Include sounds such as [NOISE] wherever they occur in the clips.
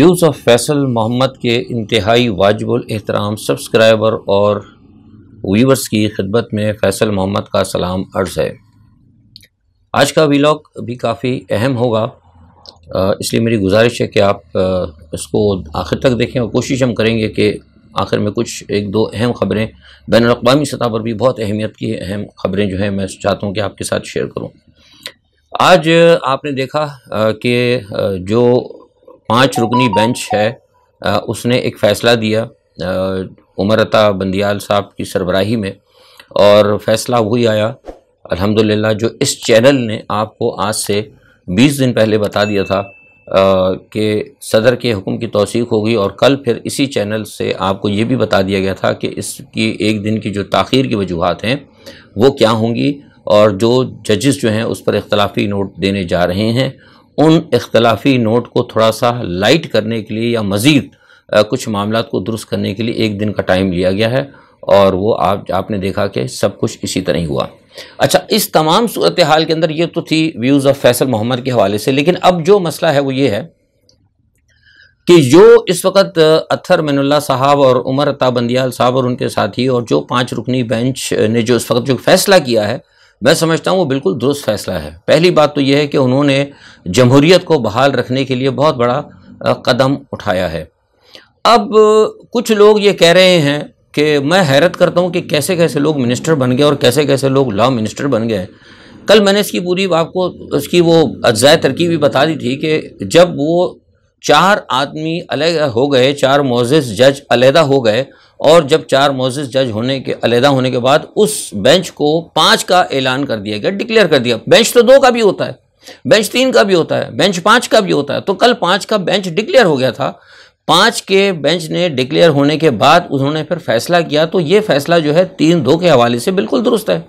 views of Faisal Mohammad के इंतहाई वाजबुल एहतराम सब्सक्राइबर और व्यूवर्स की खिदमत में फैसल मोहम्मद का सलाम अर्ज़ है आज का व्लॉग भी काफ़ी अहम होगा इसलिए मेरी गुजारिश है कि आप इसको आखिर तक देखें और कोशिश हम करेंगे कि आखिर में कुछ एक दो अहम ख़बरें बैन अवी सतह पर भी बहुत अहमियत की अहम ख़बरें जो हैं मैं चाहता हूँ कि आपके साथ शेयर करूँ आज आपने देखा कि जो पाँच रुकनी बेंच है उसने एक फ़ैसला दिया उमर अता बंदियाल साहब की सरबराही में और फ़ैसला वही आया अल्हम्दुलिल्लाह जो इस चैनल ने आपको आज से 20 दिन पहले बता दिया था कि सदर के हुक्म की तोसीक होगी और कल फिर इसी चैनल से आपको ये भी बता दिया गया था कि इसकी एक दिन की जो तख़ीर की वजूहत हैं वो क्या होंगी और जो जजेस जो हैं उस पर इख्तलाफी नोट देने जा रहे हैं उन इख्तलाफी नोट को थोड़ा सा लाइट करने के लिए या मज़ीद कुछ मामला को दुरुस्त करने के लिए एक दिन का टाइम लिया गया है और वो आप आपने देखा कि सब कुछ इसी तरह ही हुआ अच्छा इस तमाम सूरत हाल के अंदर ये तो थी व्यूज़ ऑफ फैसल मोहम्मद के हवाले से लेकिन अब जो मसला है वो ये है कि जो इस वक्त अथर मनुल्ला साहब और उमर अताबंदियाल साहब और उनके साथी और जो पाँच रुकनी बेंच ने जो इस वक्त जो फैसला किया है मैं समझता हूँ वो बिल्कुल दुरुस्त फैसला है पहली बात तो यह है कि उन्होंने जमहूरीत को बहाल रखने के लिए बहुत बड़ा कदम उठाया है अब कुछ लोग ये कह रहे हैं कि मैं हैरत करता हूँ कि कैसे कैसे लोग मिनिस्टर बन गए और कैसे कैसे लोग लॉ मिनिस्टर बन गए कल मैंने इसकी पूरी आपको उसकी वो अज्जाय तरकीब भी बता दी थी कि जब वो चार आदमी अलग हो गए चार मोजिस जज अलहदा हो गए और जब चार मोजिस जज होने के अलहदा होने के बाद उस बेंच को पाँच का ऐलान कर दिया गया डिक्लेयर कर दिया बेंच तो दो का भी होता है बेंच तीन का भी होता है बेंच पाँच का भी होता है तो कल पाँच का बेंच डिक्लेयर हो गया था पाँच के बेंच ने डिक्लेयर होने के बाद उन्होंने फिर फैसला किया तो ये फैसला जो है तीन दो के हवाले से बिल्कुल दुरुस्त है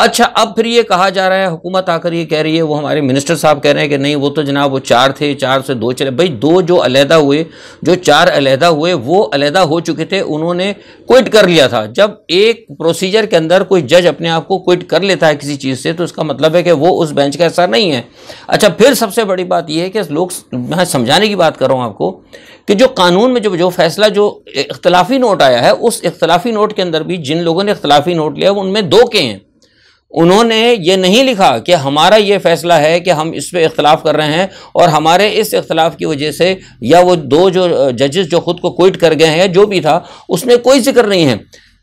अच्छा अब फिर ये कहा जा रहा है हुकूमत आकर ये कह रही है वो हमारे मिनिस्टर साहब कह रहे हैं कि नहीं वो तो जनाब वो चार थे चार से दो चले भाई दो जो अलहदा हुए जो चार अलहदा हुए वो अलहदा हो चुके थे उन्होंने क्विट कर लिया था जब एक प्रोसीजर के अंदर कोई जज अपने आप को क्विट कर लेता है किसी चीज़ से तो उसका मतलब है कि वो उस बेंच का ऐसा नहीं है अच्छा फिर सबसे बड़ी बात यह है कि लोग मैं समझाने की बात कर रहा हूँ आपको कि जो कानून में जो जो फैसला जो इख्तलाफी नोट आया है उस इख्तलाफी नोट के अंदर भी जिन लोगों ने इख्तलाफी नोट लिया उनमें दो के हैं उन्होंने ये नहीं लिखा कि हमारा ये फ़ैसला है कि हम इस पर इख्तलाफ कर रहे हैं और हमारे इस इख्तलाफ की वजह से या वो दो जो जजेस जो ख़ुद को क्विट कर गए हैं जो भी था उसमें कोई जिक्र नहीं है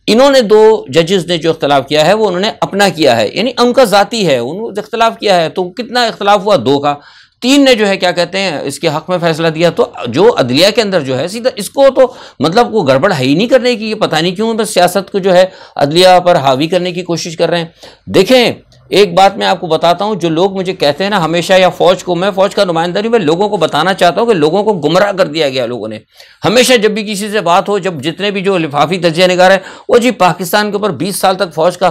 इन्होंने दो जजेस ने जो इख्तलाफ किया है वो उन्होंने अपना किया है यानी उनका ज़ाती है उन्होंने इख्तलाफ किया है तो कितना इख्तलाफ हुआ दो का तीन ने जो है क्या कहते हैं इसके हक में फैसला दिया तो जो अदलिया के अंदर जो है सीधा इसको तो मतलब वो गड़बड़ है ही नहीं करने की ये पता नहीं क्यों बस सियासत को जो है अदलिया पर हावी करने की कोशिश कर रहे हैं देखें एक बात मैं आपको बताता हूँ जो लोग मुझे कहते हैं ना हमेशा या फौज को मैं फौज का नुमाइंदा नहीं मैं लोगों को बताना चाहता हूँ कि लोगों को गुमराह कर दिया गया लोगों ने हमेशा जब भी किसी से बात हो जब जितने भी जो लिफाफी तजिया निगार है वो जी पाकिस्तान के ऊपर बीस साल तक फौज का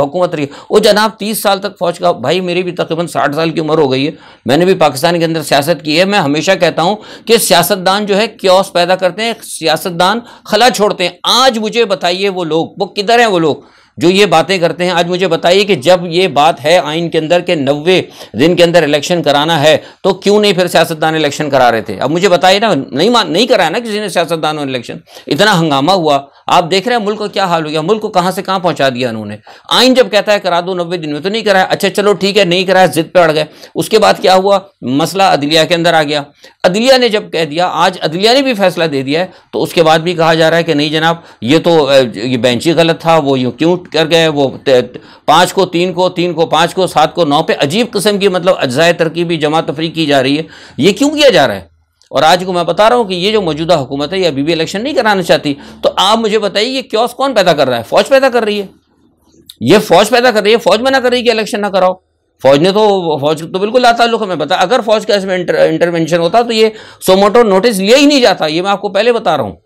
हुकूमत रही वो जनाब तीस साल तक फौज का भाई मेरी भी तकरीबन साठ साल की उम्र हो गई है मैंने भी पाकिस्तान के अंदर सियासत की है मैं हमेशा कहता हूँ कि सियासतदान जो है क्योस पैदा करते हैं सियासतदान खला छोड़ते हैं आज मुझे बताइए वो लोग वो किधर हैं वो लोग जो ये बातें करते हैं आज मुझे बताइए कि जब ये बात है आइन के अंदर के नब्बे दिन के अंदर इलेक्शन कराना है तो क्यों नहीं फिर सियासतदान इलेक्शन करा रहे थे अब मुझे बताइए ना नहीं मान नहीं कराया ना किसी ने सियासतदानों इलेक्शन इतना हंगामा हुआ आप देख रहे हैं मुल्क का क्या हाल हो गया मुल्क को कहाँ से कहाँ पहुँचा दिया उन्होंने आइन जब कहता है करा दो नब्बे दिन में तो नहीं कराया अच्छा चलो ठीक है नहीं कराया जिद पर अड़ गए उसके बाद क्या हुआ मसला अदलिया के अंदर आ गया अदलिया ने जब कह दिया आज अदलिया ने भी फैसला दे दिया है तो उसके बाद भी कहा जा रहा है कि नहीं जनाब ये तो ये बेंच ही गलत था वो यूँ क्यों कर गए वो पाँच को तीन को तीन को पाँच को सात को नौ पे अजीब किस्म की मतलब अज्जाए तरकीबी जमा तफरी की जा रही है ये क्यों किया जा रहा है और आज को मैं बता रहा हूँ कि ये जो मौजूदा हुकूमत है ये अभी भी इलेक्शन नहीं कराना चाहती तो आप मुझे बताइए ये क्योस कौन पैदा कर रहा है फौज पैदा कर रही है ये फौज पैदा कर रही है फौज मना कर रही है कि इलेक्शन ना कराओ फौज ने तो फौज तो बिल्कुल लोग हमें बता अगर फौज का इसमें इंटर, इंटरवेंशन होता तो ये सोमोटो नोटिस लिया ही नहीं जाता ये मैं आपको पहले बता रहा हूँ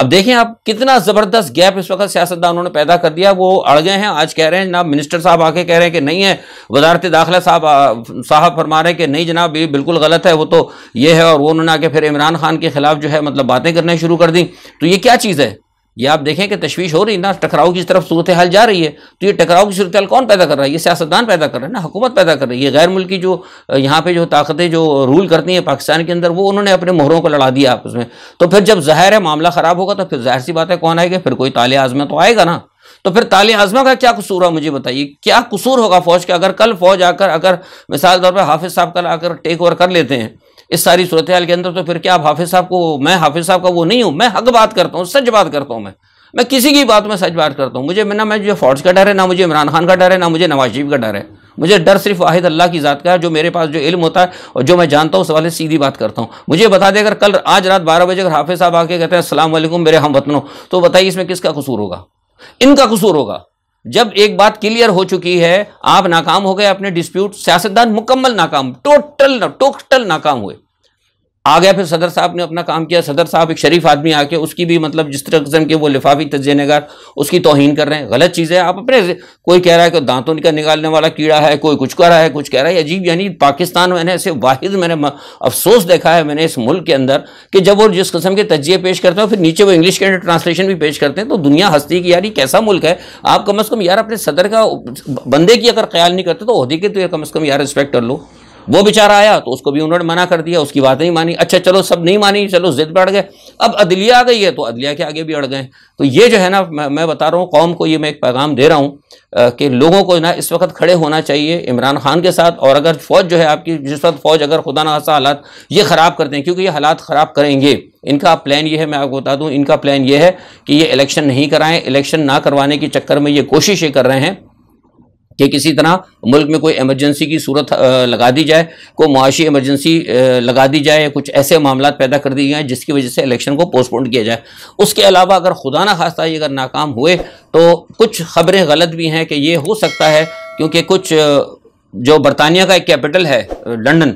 अब देखें आप कितना ज़बरदस्त गैप इस वक्त सियासतदानों ने पैदा कर दिया वो अड़ गए हैं आज कह रहे हैं जनाब मिनिस्टर साहब आके कह रहे हैं कि नहीं है वजारत दाखिला साहब साहब फरमा रहे हैं कि नहीं जनाब ये बिल्कुल गलत है वो तो ये है और वो उन्होंने आके फिर इमरान खान के खिलाफ जो है मतलब बातें करना शुरू कर दी तो ये क्या चीज़ है ये आप देखें कि तशवीश हो रही ना टकराव की तरफ सूरत हाल जा रही है तो ये टकराव की सूरत हाल कौन पैदा कर रहा है ये सियासतदान पैदा कर रहे हैं ना हुकूमत पैदा कर रही है गैर मुल्की जो यहाँ पे जो ताकतें जो रूल करती हैं पाकिस्तान के अंदर वो उन्होंने अपने मोहरों को लड़ा दिया आपस में तो फिर जब जाहिर है मामला ख़राब होगा तो फिर जाहिर सी बात है कौन आएगा फिर कोई ताले आजमा तो आएगा ना तो फिर ताले आजमा का क्या कसूर है मुझे बताइए क्या कसूर होगा फौज का अगर कल फौज आकर अगर मिसाल तौर पर हाफिज़ साहब कल आकर टेक ओवर कर लेते हैं इस सारी सूरत हाल के अंदर तो फिर क्या आप हाफिज़ साहब को मैं हाफिज़ साहब का वो नहीं हूं मैं हक बात करता हूँ सच बात करता हूँ मैं मैं किसी की बात में सच बात करता हूँ मुझे ना मैं जो फौज का डर है ना मुझे इमरान खान का डर है ना मुझे नवाज शरीफ का डर है मुझे डर सिर्फ वाहिद अल्लाह की ज़ात का है जो मेरे पास जो इल्म होता है और जो मैं जानता हूँ उस वाले सीधी बात करता हूँ मुझे बता दें अगर कल आज रात बारह बजे अगर हाफिज़ साहब आके कहते हैं असलम मेरे हम वतनों तो बताइए इसमें किसका कसूर होगा इनका कसूर होगा जब एक बात क्लियर हो चुकी है आप नाकाम हो गए अपने डिस्प्यूट सियासतदान मुकम्मल नाकाम टोटल टोटल नाकाम हुए आ गया फिर सदर साहब ने अपना काम किया सदर साहब एक शरीफ आदमी आके उसकी भी मतलब जिस तरह किस्म के वो लिफाफी तजे नगार उसकी तोहन कर रहे हैं गलत चीज़ है आप अपने कोई कह रहा है कि दांतों तो का निकालने वाला कीड़ा है कोई कुछ कर रहा है कुछ कह रहा है अजीब यानी पाकिस्तान मैंने ऐसे वाहिद मैंने अफसोस देखा है मैंने इस मुल्क के अंदर कि जब वो जिस किस्म के तजिए पेश करते हैं फिर नीचे वो इंग्लिश के ट्रांसलेशन भी पेश करते हैं तो दुनिया हंसती कि यार ये कैसा मुल्क है आप कम अज़ कम यार अपने सदर का बंदे की अगर ख्याल नहीं करते तो अहदे के तो कम अज़ कम यार रिस्पेक्ट कर लो वो बेचारा आया तो उसको भी उन्होंने मना कर दिया उसकी बात नहीं मानी अच्छा चलो सब नहीं मानी चलो जिद पर अड़ गए अब अदलिया आ गई है तो अदलिया के आगे भी अड़ गए तो ये जो है ना मैं, बता रहा हूँ कौम को ये मैं एक पैगाम दे रहा हूँ कि लोगों को ना इस वक्त खड़े होना चाहिए इमरान खान के साथ और अगर फौज जो है आपकी जिस वक्त फौज अगर खुदा नासा हालात ये ख़राब करते हैं क्योंकि ये हालात ख़राब करेंगे इनका प्लान ये है मैं आपको बता दूं इनका प्लान ये है कि ये इलेक्शन नहीं कराएं इलेक्शन ना करवाने के चक्कर में ये कोशिश ये कर रहे हैं कि किसी तरह मुल्क में कोई इमरजेंसी की सूरत लगा दी जाए कोई मुआशी इमरजेंसी लगा दी जाए कुछ ऐसे मामला पैदा कर दिए जाएँ जिसकी वजह से इलेक्शन को पोस्टपोन किया जाए उसके अलावा अगर खुदा ना खास्ता ये अगर नाकाम हुए तो कुछ खबरें गलत भी हैं कि ये हो सकता है क्योंकि कुछ जो बरतानिया का एक कैपिटल है लंडन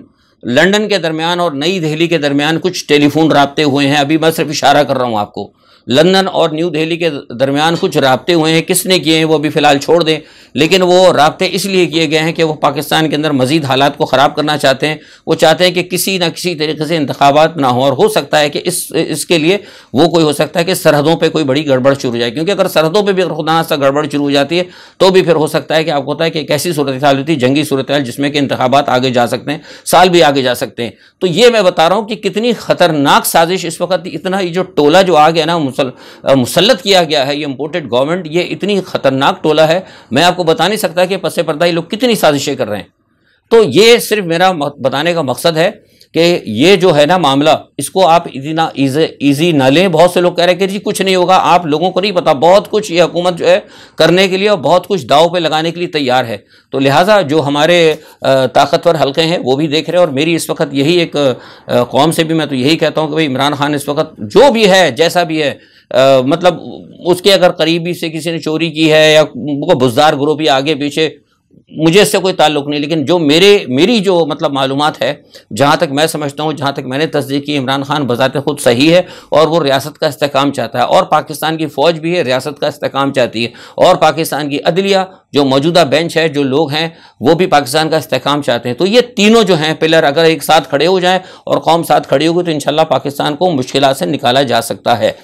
लंडन के दरमियान और नई दिल्ली के दरमियान कुछ टेलीफोन रबते हुए हैं अभी मैं सिर्फ इशारा कर रहा हूँ आपको लंदन और न्यू दिल्ली के दरमियान कुछ रबते हुए हैं किसने किए हैं वो अभी फ़िलहाल छोड़ दें लेकिन वो रबते इसलिए किए गए हैं कि वो पाकिस्तान के अंदर मजीद हालात को ख़राब करना चाहते हैं वो चाहते हैं कि किसी न किसी तरीके से इंतबात ना हो और हो सकता है कि इस इसके लिए वो कोई हो सकता है कि सरहदों पर कोई बड़ी गड़बड़ शुरू हो जाए क्योंकि अगर सरहदों पर भी खुदा सा गड़बड़ शुरू हो जाती है तो भी फिर हो सकता है कि आपको होता है कि एक ऐसी सूरत हाल होती है जंगी सूरत हाल जिसमें कि इंतबात आगे जा सकते हैं साल भी आगे जा सकते हैं तो ये मैं बता रहा हूँ कि कितनी ख़तरनाक साजिश इस वक्त इतना ये जो टोला जो आ गया ना मुसल, मुसलत किया गया है ये इम्पोर्टेड गवर्नमेंट ये इतनी ख़तरनाक टोला है मैं आपको बता नहीं सकता कि पसे पर्दा ये लोग कितनी साजिशें कर रहे हैं तो ये सिर्फ मेरा बताने का मकसद है कि ये जो है ना मामला इसको आप इतना ईजी ना लें बहुत से लोग कह रहे हैं कि जी कुछ नहीं होगा आप लोगों को नहीं पता बहुत कुछ ये हुकूमत जो है करने के लिए और बहुत कुछ दाव पे लगाने के लिए तैयार है तो लिहाजा जो हमारे ताकतवर हलके हैं वो भी देख रहे हैं और मेरी इस वक्त यही एक कौम से भी मैं तो यही कहता हूँ कि भाई इमरान खान इस वक्त जो भी है जैसा भी है आ, मतलब उसके अगर करीबी से किसी ने चोरी की है या बुजदार ग्रुप या आगे पीछे मुझे इससे कोई ताल्लुक नहीं लेकिन जो मेरे मेरी जो मतलब मालूम है जहाँ तक मैं समझता हूँ जहाँ तक मैंने तस्दीक की इमरान खान बजात खुद सही है और वो रियासत का इसकाम चाहता है और पाकिस्तान की फ़ौज भी है रियासत का इसकाम चाहती है और पाकिस्तान की अदलिया जो मौजूदा बेंच है जो लोग हैं वो भी पाकिस्तान का इस्तेकाम चाहते हैं तो ये तीनों जो हैं पिलर अगर एक साथ खड़े हो जाएं और कौम साथ खड़ी होगी तो इन पाकिस्तान को मुश्किल से निकाला जा सकता है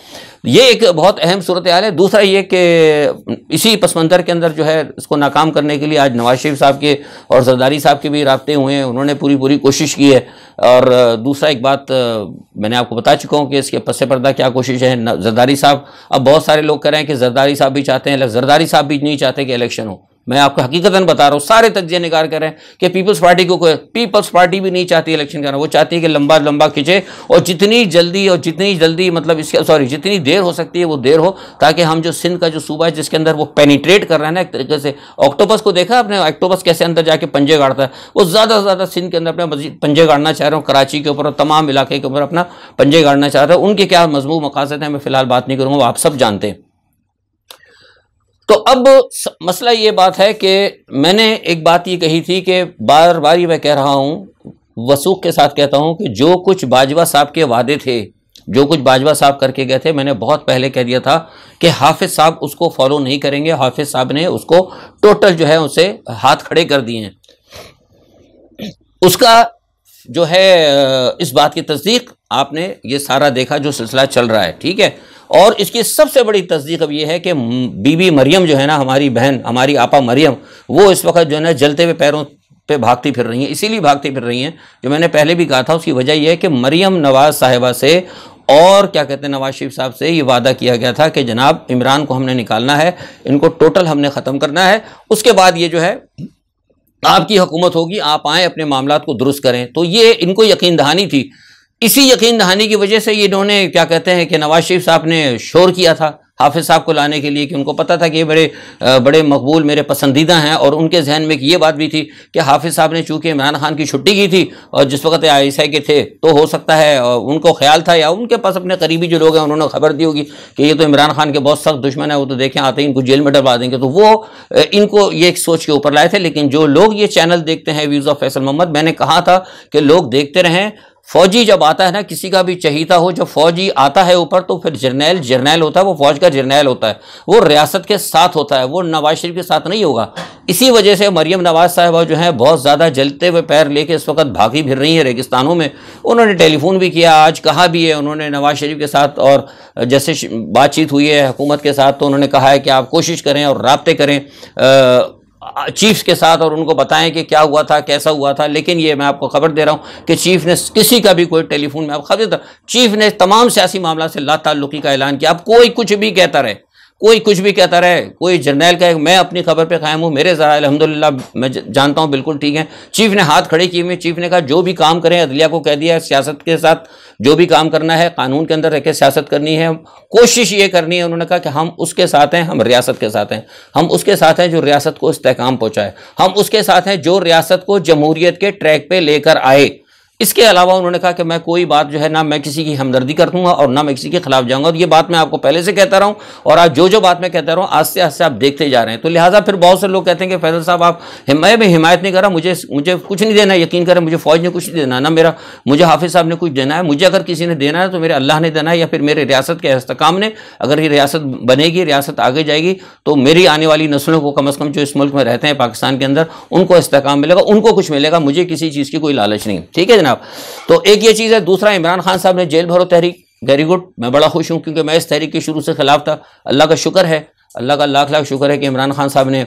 ये एक बहुत अहम सूरत हाल है दूसरा ये कि इसी पसमंदर के अंदर जो है इसको नाकाम करने के लिए आज नवाज शरीफ साहब के और जरदारी साहब के भी रबते हुए हैं उन्होंने पूरी पूरी कोशिश की है और दूसरा एक बात मैंने आपको बता चुका हूँ कि इसके पस पर्दा क्या कोशिश है जरदारी साहब अब बहुत सारे लोग कह रहे हैं कि जरदारी साहब भी चाहते हैं जरदारी साहब भी नहीं चाहते कि इलेक्शन हो मैं आपको हकीकतन बता रहा हूँ सारे तजिए निकार कर रहे हैं कि पीपल्स पार्टी को कोई पीपल्स पार्टी भी नहीं चाहती इलेक्शन करना वो चाहती है कि लंबा लंबा खींचे और जितनी जल्दी और जितनी जल्दी मतलब इसके सॉरी जितनी देर हो सकती है वो देर हो ताकि हम जो सिंध का जो सूबा है जिसके अंदर वो पेनीट्रेट कर रहे हैं ना एक तरीके से ऑक्टोपस को देखा आपने ऑक्टोपस कैसे अंदर जाके पंजे गाड़ता है वो ज़्यादा से ज़्यादा सिंध के अंदर अपने पंजे गाड़ना चाह रहे हो कराची के ऊपर और तमाम इलाके के ऊपर अपना पंजे गाड़ना चाह रहे हो उनके क्या मजमू मकासद हैं मैं फ़िलहाल बात नहीं करूँगा आप सब जानते हैं तो अब मसला ये बात है कि मैंने एक बात ये कही थी कि बार बार ही मैं कह रहा हूँ वसूख के साथ कहता हूँ कि जो कुछ बाजवा साहब के वादे थे जो कुछ बाजवा साहब करके गए थे मैंने बहुत पहले कह दिया था कि हाफिज साहब उसको फॉलो नहीं करेंगे हाफिज साहब ने उसको टोटल जो है उसे हाथ खड़े कर दिए हैं उसका जो है इस बात की तस्दीक आपने ये सारा देखा जो सिलसिला चल रहा है ठीक है और इसकी सबसे बड़ी तस्दीक अब यह है कि बीबी मरियम जो है ना हमारी बहन हमारी आपा मरियम वो इस वक्त जो है ना जलते हुए पैरों पे भागती फिर रही हैं इसीलिए भागती फिर रही हैं जो मैंने पहले भी कहा था उसकी वजह यह है कि मरियम नवाज साहिबा से और क्या कहते हैं नवाज शरीफ साहब से ये वादा किया गया था कि जनाब इमरान को हमने निकालना है इनको टोटल हमने ख़त्म करना है उसके बाद ये जो है आपकी हुकूमत होगी आप आएँ अपने मामला को दुरुस्त करें तो ये इनको यकीन दहानी थी इसी यकीन दहानी की वजह से इन्होंने क्या कहते हैं कि नवाज शरीफ साहब ने शोर किया था हाफिज साहब को लाने के लिए कि उनको पता था कि ये बड़े बड़े मकबूल मेरे पसंदीदा हैं और उनके जहन में एक ये बात भी थी कि हाफिज साहब ने चूँकि इमरान खान की छुट्टी की थी और जिस वक्त आई के थे तो हो सकता है और उनको ख्याल था या उनके पास अपने करीबी जो लोग हैं उन्होंने खबर दी होगी कि ये तो इमरान खान के बहुत सख्त दुश्मन है वो तो देखें आते ही इनको जेल में डलवा देंगे तो वो इनको ये एक सोच के ऊपर लाए थे लेकिन जो लोग ये चैनल देखते हैं व्यूज़ ऑफ फैसल मोहम्मद मैंने कहा था कि लोग देखते रहें फौजी जब आता है ना किसी का भी चहीता हो जब फौजी आता है ऊपर तो फिर जर्नैल जर्नैल होता है वो फौज का जर्नैल होता है वो रियासत के साथ होता है वो नवाज शरीफ के साथ नहीं होगा इसी वजह से मरीम नवाज साहबा जो हैं बहुत ज़्यादा जलते हुए पैर लेके इस वक्त भागी फिर रही हैं रेगिस्तानों में उन्होंने टेलीफोन भी किया आज कहा भी है उन्होंने नवाज शरीफ के साथ और जैसे बातचीत हुई है हुकूमत के साथ तो उन्होंने कहा है कि आप कोशिश करें और रबते करें चीफ्स के साथ और उनको बताएं कि क्या हुआ था कैसा हुआ था लेकिन ये मैं आपको खबर दे रहा हूँ कि चीफ ने किसी का भी कोई टेलीफोन में आप खबर चीफ ने तमाम सियासी मामला से लाताल्लुकी का ऐलान किया आप कोई कुछ भी कहता रहे कोई कुछ भी कहता रहे कोई जर्नैल कहे मैं अपनी खबर पे कायम हूँ मेरे ज़रा अलहमदिल्ला मैं जानता हूँ बिल्कुल ठीक है चीफ ने हाथ खड़े किए में चीफ ने कहा जो भी काम करें अदलिया को कह दिया है सियासत के साथ जो भी काम करना है कानून के अंदर रह के सियासत करनी है कोशिश ये करनी है उन्होंने कहा कि हम उसके साथ हैं हम रियासत के साथ हैं हम उसके साथ हैं जो रियासत को इस्तेकाम पहुँचाए हम उसके साथ हैं जो रियासत को जमहूरीत के ट्रैक पर लेकर आए इसके अलावा उन्होंने कहा कि मैं कोई बात जो है ना मैं किसी की हमदर्दी कर दूंगा और ना मैं किसी के खिलाफ जाऊंगा और ये बात मैं आपको पहले से कहता रहा हूँ और आज जो जो बात मैं कहता रहा हूँ आस्ते आस्ते आप देखते जा रहे हैं तो लिहाजा फिर बहुत से लोग कहते हैं कि फैजल साहब आप मैं भी हिमायत नहीं कर रहा मुझे मुझे कुछ नहीं देना यकीन करें मुझे फौज ने कुछ नहीं देना ना मेरा मुझे हाफिज साहब ने कुछ देना है मुझे अगर किसी ने देना है तो मेरे अल्लाह ने देना है या फिर मेरे रियासत के अस्तकाम ने अगर ये रियासत बनेगी रियासत आगे जाएगी तो मेरी आने वाली नस्लों को कम अज़ कम जो इस मुल्क में रहते हैं पाकिस्तान के अंदर उनको इस्तकाम मिलेगा उनको कुछ मिलेगा मुझे किसी चीज़ की कोई लालच नहीं ठीक है जनाब तो एक ये चीज़ है दूसरा इमरान खान साहब ने जेल भरो तहरीक वेरी गुड मैं बड़ा खुश हूँ क्योंकि मैं इस तहरीक के शुरू से खिलाफ था अल्लाह का शुक्र है अल्लाह का लाख लाख शुक्र है कि इमरान खान साहब ने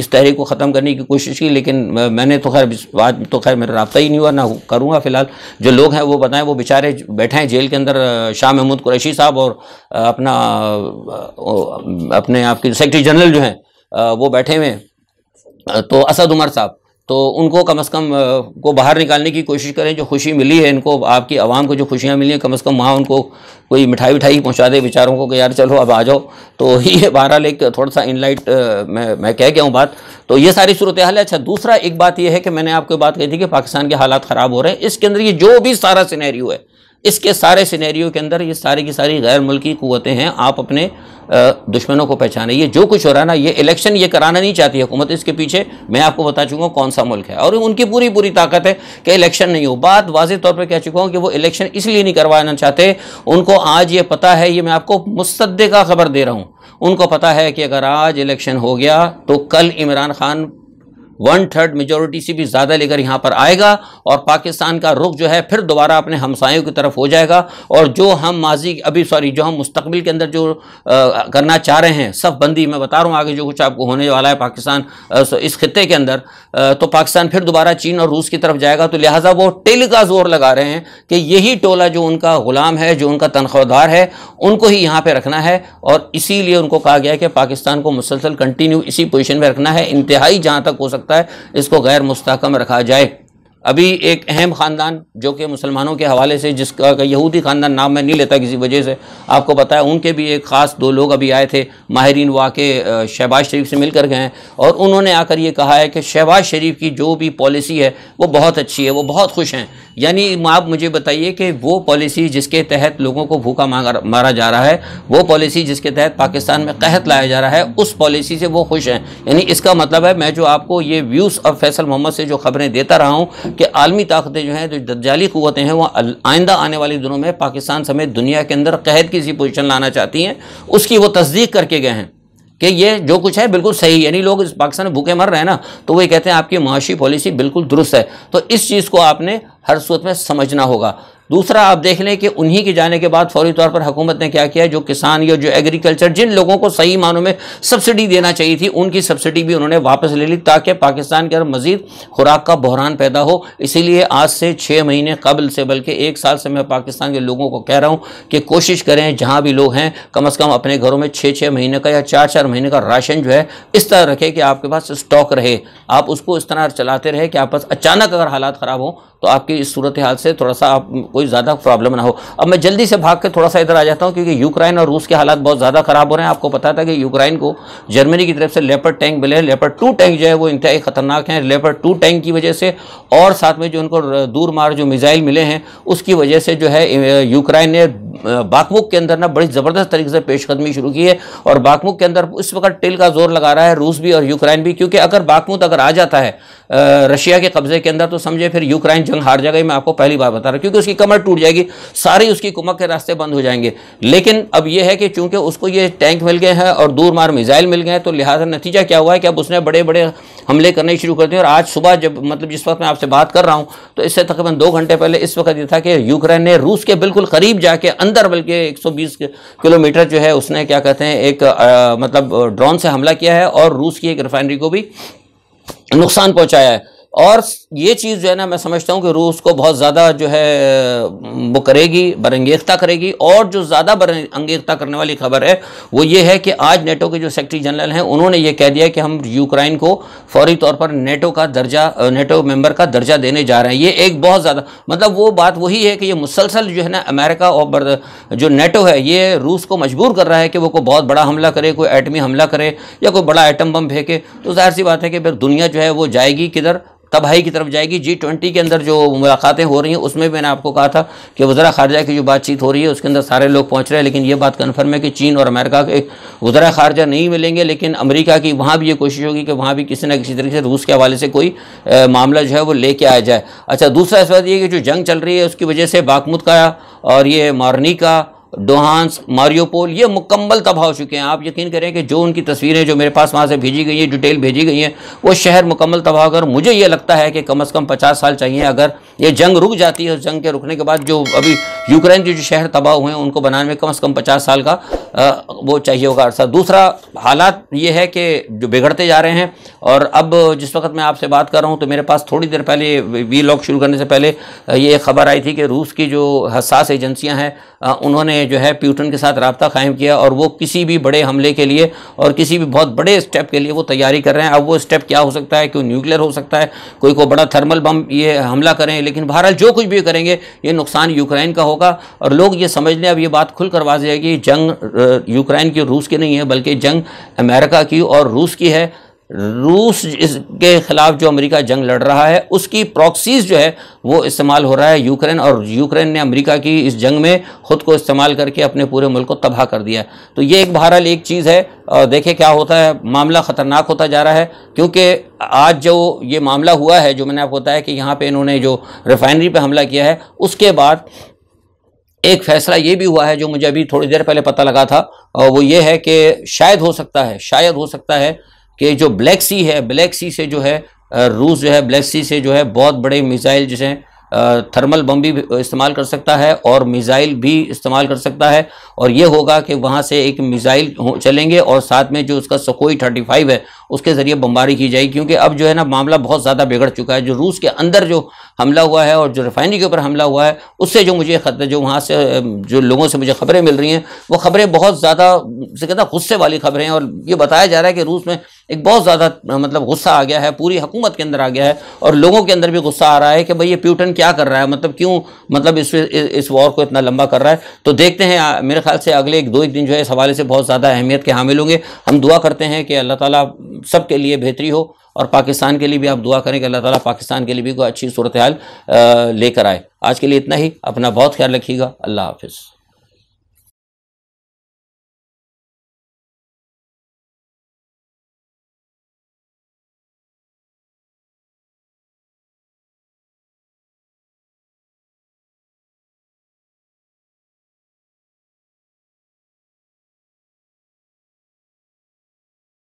इस तहरीक को ख़त्म करने की कोशिश की लेकिन मैंने तो खैर आज तो खैर मेरा रबता ही नहीं हुआ ना करूँगा फ़िलहाल जो लोग हैं वो बताएं वो बेचारे बैठे हैं जेल के अंदर शाह महमूद कुरैशी साहब और अपना अपने आपके सेक्रटरी जनरल जो हैं वो बैठे हुए हैं तो असद उमर साहब तो उनको कम अज़ कम को बाहर निकालने की कोशिश करें जो खुशी मिली है इनको आपकी आवाम को जो खुशियाँ मिली हैं कम अज़ कम वहाँ उनको कोई मिठाई विठाई पहुँचा दे बेचारों को कि यार चलो अब आ जाओ तो [LAUGHS] ये बहरहाल एक थोड़ा सा इनलाइट मैं मैं कह गया हूँ बात तो ये सारी सूरत हाल है अच्छा दूसरा एक बात यह है कि मैंने आपको बात कही थी कि पाकिस्तान के हालात ख़राब हो रहे हैं इसके अंदर ये जो भी सारा सिनेरियो है इसके सारे सिनेरियो के अंदर ये सारी की सारी गैर मुल्की क़ुतें हैं आप अपने दुश्मनों को पहचाने ये जो कुछ हो रहा है ना ये इलेक्शन ये कराना नहीं चाहती हुकूमत इसके पीछे मैं आपको बता चुका हूँ कौन सा मुल्क है और उनकी पूरी पूरी ताकत है कि इलेक्शन नहीं हो बात वाजे तौर पर कह चुका हूँ कि वो इलेक्शन इसलिए नहीं करवाना चाहते उनको आज ये पता है ये मैं आपको मुस्तद का खबर दे रहा हूँ उनको पता है कि अगर आज इलेक्शन हो गया तो कल Imran Khan one third majority से भी ज़्यादा लेकर यहाँ पर आएगा और पाकिस्तान का रुख जो है फिर दोबारा अपने हमसायों की तरफ हो जाएगा और जो हम माजी अभी सॉरी जो हम मुस्तबिल के अंदर जो आ, करना चाह रहे हैं सब बंदी मैं बता रहा हूँ आगे जो कुछ आपको होने वाला है पाकिस्तान इस खत्े के अंदर तो पाकिस्तान फिर दोबारा चीन और रूस की तरफ जाएगा तो लिहाजा वो टेल का जोर लगा रहे हैं कि यही टोला जो उनका गुलाम है जो उनका तनख्वाहदार है उनको ही यहाँ पर रखना है और इसीलिए उनको कहा गया है कि पाकिस्तान को मुसलसल कंटिन्यू इसी पोजिशन में रखना है इंतहाई जहाँ तक हो सकता सकता है इसको गैर मुस्तकम रखा जाए अभी एक अहम ख़ानदान जो कि मुसलमानों के हवाले से जिसका यहूदी ख़ानदान नाम मैं नहीं लेता किसी वजह से आपको पता है उनके भी एक ख़ास दो लोग अभी आए थे माहरीन वाक़ शहबाज शरीफ से मिलकर गए हैं और उन्होंने आकर ये कहा है कि शहबाज शरीफ की जो भी पॉलिसी है वो बहुत अच्छी है वो बहुत खुश हैं यानी आप मुझे बताइए कि वो पॉलिसी जिसके तहत लोगों को भूखा मारा जा रहा है वो पॉलिसी जिसके तहत पाकिस्तान में कहत लाया जा रहा है उस पॉलिसी से वो खुश हैं यानी इसका मतलब है मैं जो आपको ये व्यूज़ और फैसल मोहम्मद से जो खबरें देता रहा हूँ कि आलमी ताकतें जो हैं जो दज्जाली क़वतें हैं वो आइंदा आने वाले दिनों में पाकिस्तान समेत दुनिया के अंदर कहत की सी पोजिशन लाना चाहती हैं उसकी वो तस्दीक करके गए हैं कि ये जो कुछ है बिल्कुल सही यानी लोग इस पाकिस्तान में भूखे मर रहे हैं ना तो वो कहते हैं आपकी मुआशी पॉलिसी बिल्कुल दुरुस्त है तो इस चीज़ को आपने हर सूरत में समझना होगा दूसरा आप देख लें कि उन्हीं के जाने के बाद फौरी तौर पर हुकूमत ने क्या किया जो किसान या जो एग्रीकल्चर जिन लोगों को सही मानों में सब्सिडी देना चाहिए थी उनकी सब्सिडी भी उन्होंने वापस ले ली ताकि पाकिस्तान के अंदर मजीद खुराक का बहरान पैदा हो इसीलिए आज से छः महीने कबल से बल्कि एक साल से मैं पाकिस्तान के लोगों को कह रहा हूँ कि कोशिश करें जहाँ भी लोग हैं कम अज़ कम अपने घरों में छः छः महीने का या चार चार महीने का राशन जो है इस तरह रखें कि आपके पास स्टॉक रहे आप उसको इस तरह चलाते रहे कि आप पास अचानक अगर हालात ख़राब हों तो आपकी इस सूरत हाल से थोड़ा सा आप कोई ज़्यादा प्रॉब्लम ना हो अब मैं जल्दी से भाग के थोड़ा सा इधर आ जाता हूँ क्योंकि यूक्राइन और रूस के हालात बहुत ज़्यादा ख़राब हो रहे हैं आपको पता था कि यूक्राइन को जर्मनी की तरफ से लेपर टैंक मिले हैं लेपर टू टैंक जो है वो इंतहाई ख़तरनाक हैं लेपर टू टैंक की वजह से और साथ में जो उनको दूर मार जो मिज़ाइल मिले हैं उसकी वजह से जो है यूक्राइन ने बाकमुक के अंदर ना बड़ी ज़बरदस्त तरीके से पेशकदमी शुरू की है और बाकमुक के अंदर इस वक्त टिल का जोर लगा रहा है रूस भी और यूक्राइन भी क्योंकि अगर बाकमुक अगर आ जाता है रशिया के कब्ज़े के अंदर तो समझे फिर यूक्राइन जंग हार जाएगा मैं आपको पहली बार बता रहा हूँ क्योंकि उसकी कमर टूट जाएगी सारी उसकी कुमक के रास्ते बंद हो जाएंगे लेकिन अब यह है कि चूंकि उसको ये टैंक मिल गए हैं और दूर मार मिजाइल मिल गए हैं तो लिहाजा नतीजा क्या हुआ है कि अब उसने बड़े बड़े हमले करने शुरू कर दिए और आज सुबह जब मतलब जिस वक्त मैं आपसे बात कर रहा हूँ तो इससे तकरीबन दो घंटे पहले इस वक्त ये था कि यूक्रेन ने रूस के बिल्कुल करीब जाके अंदर बल्कि एक किलोमीटर जो है उसने क्या कहते हैं एक मतलब ड्रोन से हमला किया है और रूस की एक रिफाइनरी को भी नुकसान पहुंचाया है और ये चीज़ जो है ना मैं समझता हूँ कि रूस को बहुत ज़्यादा जो है वो करेगी बरंगेखता करेगी और जो ज़्यादा बरंगेखता करने वाली खबर है वो ये है कि आज नेटो के जो सेक्रेटरी जनरल हैं उन्होंने ये कह दिया कि हम यूक्राइन को फौरी तौर पर नेटो का दर्जा नेटो मेंबर का दर्जा देने जा रहे हैं ये एक बहुत ज़्यादा मतलब वो बात वही है कि ये मुसलसल जो है ना अमेरिका और जो नेटो है ये रूस को मजबूर कर रहा है कि वो कोई बहुत बड़ा हमला करे कोई एटमी हमला करे या कोई बड़ा एटम बम फेंके तो जाहिर सी बात है कि फिर दुनिया जो है वो जाएगी किधर तब हाई की तरफ जाएगी जी ट्वेंटी के अंदर जो मुलाकातें हो रही हैं उसमें भी मैंने आपको कहा था कि वजरा खारजा की जो बातचीत हो रही है उसके अंदर सारे लोग पहुंच रहे हैं लेकिन ये बात कन्फर्म है कि चीन और अमेरिका के वजरा खारजा नहीं मिलेंगे लेकिन अमरीका की वहाँ भी ये कोशिश होगी कि वहाँ भी किसी न किसी तरीके से रूस के हवाले से कोई मामला जो है वो लेके आया जाए अच्छा दूसरा इस बात ये कि जो जंग चल रही है उसकी वजह से बागमुत का और ये मारनी का डोहानस मारियोपोल ये मुकम्मल तबाह हो चुके हैं आप यकीन करें कि जो उनकी तस्वीरें जो मेरे पास वहाँ से भेजी गई हैं डिटेल भेजी गई हैं वो शहर मुकम्मल तबाह होकर मुझे ये लगता है कि कम अज़ कम पचास साल चाहिए अगर ये जंग रुक जाती है उस जंग के रुकने के बाद जो अभी यूक्रेन के जो शहर तबाह हुए हैं उनको बनाने में कम अज़ कम पचास साल का वो चाहिए होगा अरसा दूसरा हालात ये है कि जो बिगड़ते जा रहे हैं और अब जिस वक्त मैं आपसे बात कर रहा हूँ तो मेरे पास थोड़ी देर पहले वी शुरू करने से पहले ये खबर आई थी कि रूस की जो हसास एजेंसियाँ हैं उन्होंने जो है प्यूटन के साथ रबता कायम किया और वो किसी भी बड़े हमले के लिए और किसी भी बहुत बड़े स्टेप के लिए वो तैयारी कर रहे हैं अब वो स्टेप क्या हो सकता है कोई न्यूक्लियर हो सकता है कोई को बड़ा थर्मल बम ये हमला करें लेकिन बहरहाल जो कुछ भी करेंगे ये नुकसान यूक्रेन का होगा और लोग ये समझ लें अब ये बात खुल करवा जाएगी जंग यूक्रेन की रूस की नहीं है बल्कि जंग अमेरिका की और रूस की है रूस के ख़िलाफ़ जो अमेरिका जंग लड़ रहा है उसकी प्रॉक्सीज जो है वो इस्तेमाल हो रहा है यूक्रेन और यूक्रेन ने अमेरिका की इस जंग में ख़ुद को इस्तेमाल करके अपने पूरे मुल्क को तबाह कर दिया तो ये एक बहरहाल एक चीज़ है और देखें क्या होता है मामला ख़तरनाक होता जा रहा है क्योंकि आज जो ये मामला हुआ है जो मैंने आपको बताया कि यहाँ पर इन्होंने जो रिफाइनरी पर हमला किया है उसके बाद एक फैसला ये भी हुआ है जो मुझे अभी थोड़ी देर पहले पता लगा था और वो ये है कि शायद हो सकता है शायद हो सकता है कि जो ब्लैक सी है ब्लैक सी से जो है रूस जो है ब्लैक सी से जो है बहुत बड़े मिसाइल जैसे थर्मल बम भी इस्तेमाल कर सकता है और मिसाइल भी इस्तेमाल कर सकता है और ये होगा कि वहाँ से एक मिसाइल चलेंगे और साथ में जो उसका सकोई थर्टी फाइव है उसके ज़रिए बमबारी की जाएगी क्योंकि अब जो है ना मामला बहुत ज़्यादा बिगड़ चुका है जो रूस के अंदर जो हमला हुआ है और जो रिफाइनरी के ऊपर हमला हुआ है उससे जो मुझे खत जो वहाँ से जो लोगों से मुझे खबरें मिल रही हैं वो खबरें बहुत ज़्यादा से कहता गुस्से वाली खबरें हैं और ये बताया जा रहा है कि रूस में एक बहुत ज़्यादा मतलब गुस्सा आ गया है पूरी हुकूमत के अंदर आ गया है और लोगों के अंदर भी गुस्सा आ रहा है कि भाई ये प्यूटन क्या कर रहा है मतलब क्यों मतलब इस इस वॉर को इतना लंबा कर रहा है तो देखते हैं मेरे ख्याल से अगले एक दो एक दिन जो है इस हवाले से बहुत ज़्यादा अहमियत के हामिल होंगे हम दुआ करते हैं कि अल्लाह ताला सब के लिए बेहतरी हो और पाकिस्तान के लिए भी आप दुआ करें कि अल्लाह ताला पाकिस्तान के लिए भी कोई अच्छी सूरत हाल लेकर आए आज के लिए इतना ही अपना बहुत ख्याल रखिएगा अल्लाह हाफिज़